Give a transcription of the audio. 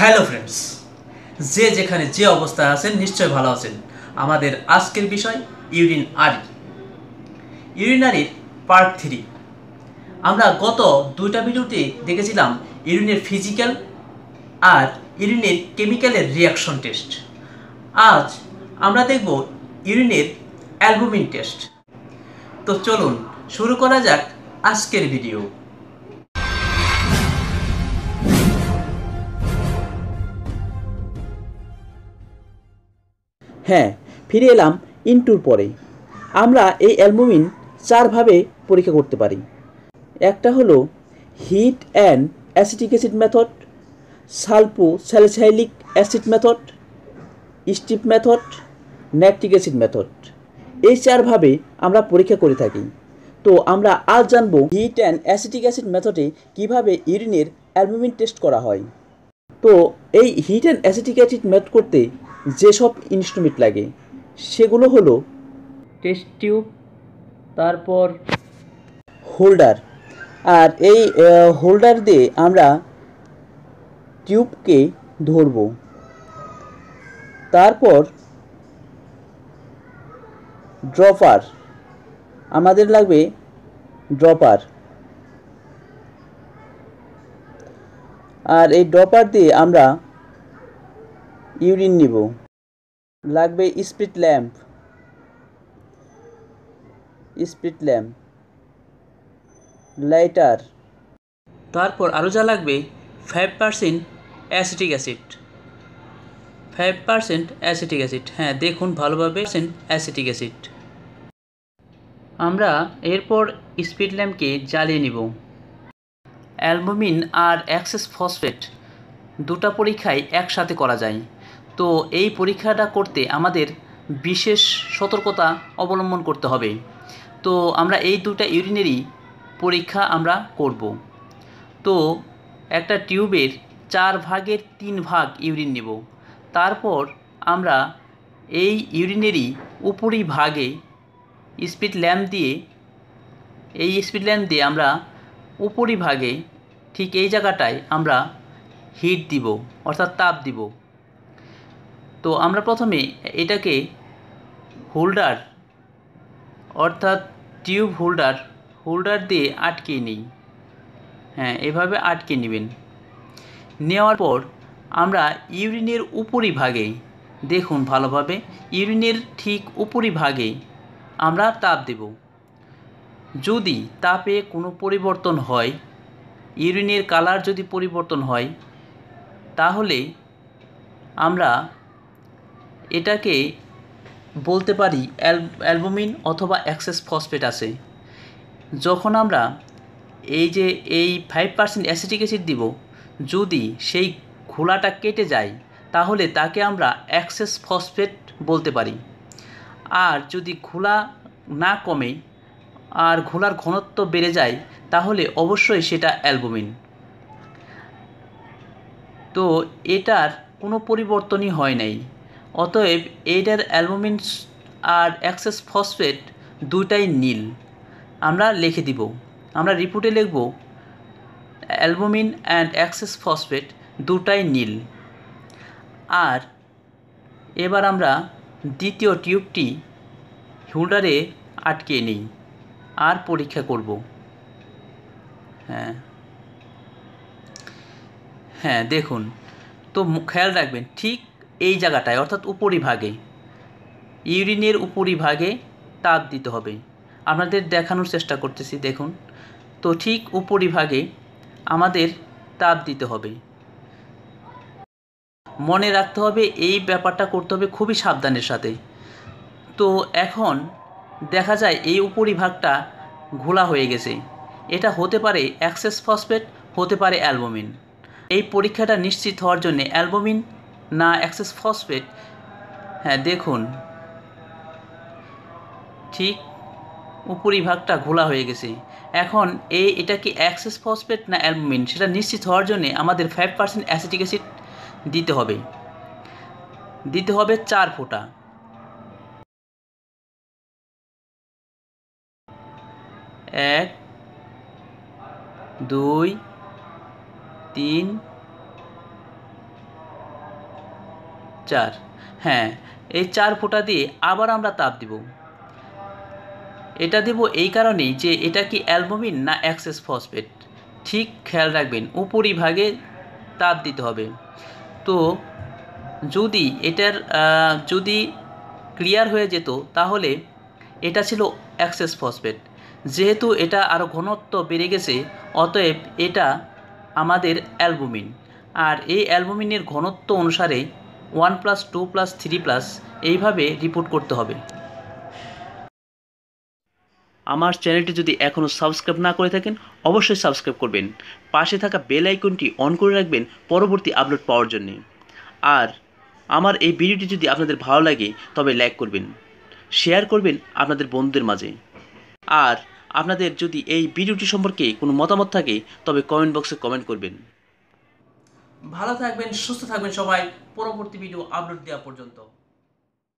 hello friends যে যেখানে যে অবস্থায় আছেন নিশ্চয় ভালো আছেন আমাদের আজকের বিষয় ইউরিন আরি ইউরিনারির পার্ট থ্রি আমরা গত দুইটা ভিডিওতে দেখেছিলাম ইউরিনের ফিজিক্যাল আর ইউরিনের কেমিক্যালের রিয়াকশন টেস্ট আজ আমরা দেখব ইউরিনের অ্যালবুমিন টেস্ট তো চলুন শুরু করা যাক আজকের ভিডিও হ্যাঁ ফিরে এলাম ইনটুর পরে আমরা এই অ্যালবুমিন চারভাবে পরীক্ষা করতে পারি একটা হলো heat and acetic acid method sulpho salicylic acid method strip method nitric acid method এই চারভাবে আমরা পরীক্ষা করে থাকি তো আমরা আজ জানব হিট অ্যান্ড অ্যাসিটিক অ্যাসিড মেথডে কীভাবে ইউরিনের অ্যালবুমিন টেস্ট করা হয় তো এই heat and acetic acid method করতে যেসব ইনস্ট্রুমেন্ট লাগে সেগুলো হলো টেস্ট টিউব তারপর হোল্ডার আর এই হোল্ডার দিয়ে আমরা টিউবকে ধরব তারপর ড্রপার আমাদের লাগবে ড্রপার আর এই ড্রপার দিয়ে আমরা ইউরিন নিব লাগবে spirit lamp spirit lamp lighter তারপর আরও যা লাগবে five percent acetic acid five percent acetic acid হ্যাঁ দেখুন ভালোভাবে অ্যাসিটিক অ্যাসিড আমরা এরপর স্পিড ল্যাম্পকে জ্বালিয়ে নিব অ্যালবুমিন আর অ্যাক্সেস ফসফেট দুটা পরীক্ষায় একসাথে করা যায় তো এই পরীক্ষাটা করতে আমাদের বিশেষ সতর্কতা অবলম্বন করতে হবে তো আমরা এই দুটা ইউরিনারি পরীক্ষা আমরা করব তো একটা টিউবের চার ভাগের তিন ভাগ ইউরিন নেব তারপর আমরা এই ইউরিনারি উপরি ভাগে স্পিড ল্যাম্প দিয়ে এই স্পিড ল্যাম্প দিয়ে আমরা উপরি ভাগে ঠিক এই জায়গাটায় আমরা হিট দিব অর্থাৎ তাপ দিব তো আমরা প্রথমে এটাকে হোল্ডার অর্থাৎ টিউব হোল্ডার হোল্ডার দিয়ে আটকে নিই হ্যাঁ এভাবে আটকে নেবেন নেওয়ার পর আমরা ইউরিনের ভাগে দেখুন ভালোভাবে ইউরিনের ঠিক উপরিভাগে আমরা তাপ দেব যদি তাপে কোনো পরিবর্তন হয় ইউরিনের কালার যদি পরিবর্তন হয় তাহলে আমরা এটাকে বলতে পারি অ্যালবুমিন অথবা অ্যাক্সেস ফসফেট আছে যখন আমরা এই যে এই ফাইভ পার্সেন্ট অ্যাসিটিক অ্যাসিড দিব যদি সেই ঘোলাটা কেটে যায় তাহলে তাকে আমরা অ্যাক্সেস ফসফেট বলতে পারি আর যদি ঘোলা না কমে আর ঘোলার ঘনত্ব বেড়ে যায় তাহলে অবশ্যই সেটা অ্যালবুমিন তো এটার কোনো পরিবর্তনই হয় নাই অতএব এইটার অ্যালবুমিন আর অ্যাক্সেস ফসফেট দুটাই নীল আমরা লিখে দিব আমরা রিপোর্টে লিখব অ্যালবুমিন অ্যান্ড অ্যাক্সেস ফসফেট দুটাই নীল আর এবার আমরা দ্বিতীয় টিউবটি হোল্ডারে আটকে নিই আর পরীক্ষা করব হ্যাঁ হ্যাঁ দেখুন তো খেয়াল রাখবেন ঠিক এই জায়গাটায় অর্থাৎ উপরিভাগে ইউরিনের উপরিভাগে তাপ দিতে হবে আপনাদের দেখানোর চেষ্টা করতেছি দেখুন তো ঠিক উপরিভাগে আমাদের তাপ দিতে হবে মনে রাখতে হবে এই ব্যাপারটা করতে হবে খুবই সাবধানের সাথে তো এখন দেখা যায় এই উপরিভাগটা ঘোলা হয়ে গেছে এটা হতে পারে অ্যাক্সেস ফসফেট হতে পারে অ্যালবুমিন এই পরীক্ষাটা নিশ্চিত হওয়ার জন্য অ্যালবোমিন না অ্যাক্সেস ফসফেট হ্যাঁ দেখুন ঠিক উপরিভাগটা ঘোলা হয়ে গেছে এখন এই এটা কি অ্যাক্সেস ফসফেট না অ্যালবুমিন সেটা নিশ্চিত হওয়ার জন্যে আমাদের ফাইভ পার্সেন্ট অ্যাসিটিক অ্যাসিড দিতে হবে দিতে হবে চার ফোঁটা এক দুই তিন চার হ্যাঁ এই চার ফোঁটা দিয়ে আবার আমরা তাপ দিব এটা দেব এই কারণেই যে এটা কি অ্যালবুমিন না অ্যাক্সেস ফসফেট ঠিক খেয়াল রাখবেন উপরিভাগে তাপ দিতে হবে তো যদি এটার যদি ক্লিয়ার হয়ে যেত তাহলে এটা ছিল অ্যাক্সেস ফসফেট যেহেতু এটা আরও ঘনত্ব বেড়ে গেছে অতএব এটা আমাদের অ্যালবুমিন আর এই অ্যালবুমিনের ঘনত্ব অনুসারে one plus two plus three plus এইভাবে রিপোর্ট করতে হবে আমার চ্যানেলটি যদি এখনও সাবস্ক্রাইব না করে থাকেন অবশ্যই সাবস্ক্রাইব করবেন পাশে থাকা বেল আইকনটি অন করে রাখবেন পরবর্তী আপলোড পাওয়ার জন্যে আর আমার এই ভিডিওটি যদি আপনাদের ভালো লাগে তবে লাইক করবেন শেয়ার করবেন আপনাদের বন্ধুদের মাঝে আর আপনাদের যদি এই ভিডিওটি সম্পর্কে কোনো মতামত থাকে তবে কমেন্ট বক্সে কমেন্ট করবেন ভালো থাকবেন সুস্থ থাকবেন সবাই পরবর্তী ভিডিও আপলোড দেওয়া পর্যন্ত